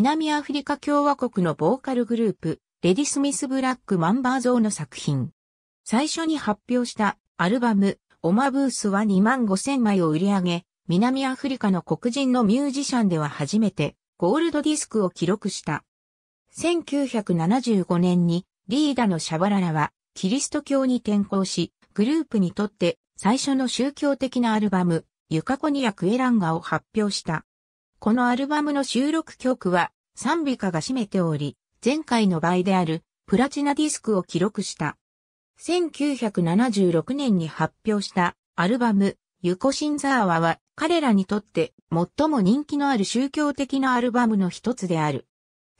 南アフリカ共和国のボーカルグループ、レディ・スミス・ブラック・マンバー像の作品。最初に発表したアルバム、オマブースは2万5千枚を売り上げ、南アフリカの黒人のミュージシャンでは初めて、ゴールドディスクを記録した。1975年に、リーダのシャバララは、キリスト教に転向し、グループにとって最初の宗教的なアルバム、ユカコニア・クエランガを発表した。このアルバムの収録曲は賛美歌が占めており、前回の倍であるプラチナディスクを記録した。1976年に発表したアルバム、ユコシンザーワは彼らにとって最も人気のある宗教的なアルバムの一つである。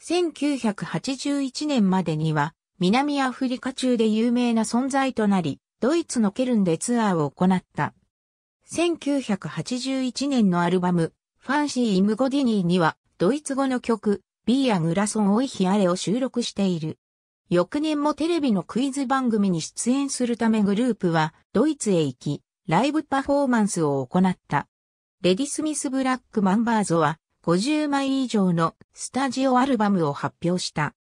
1981年までには南アフリカ中で有名な存在となり、ドイツのケルンでツアーを行った。1981年のアルバム、ファンシー・イムゴディニーには、ドイツ語の曲、ビーア・グラソン・オイヒアレを収録している。翌年もテレビのクイズ番組に出演するためグループは、ドイツへ行き、ライブパフォーマンスを行った。レディ・スミス・ブラック・マンバーゾは、50枚以上のスタジオアルバムを発表した。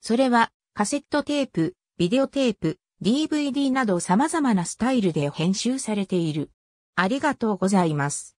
それは、カセットテープ、ビデオテープ、DVD など様々なスタイルで編集されている。ありがとうございます。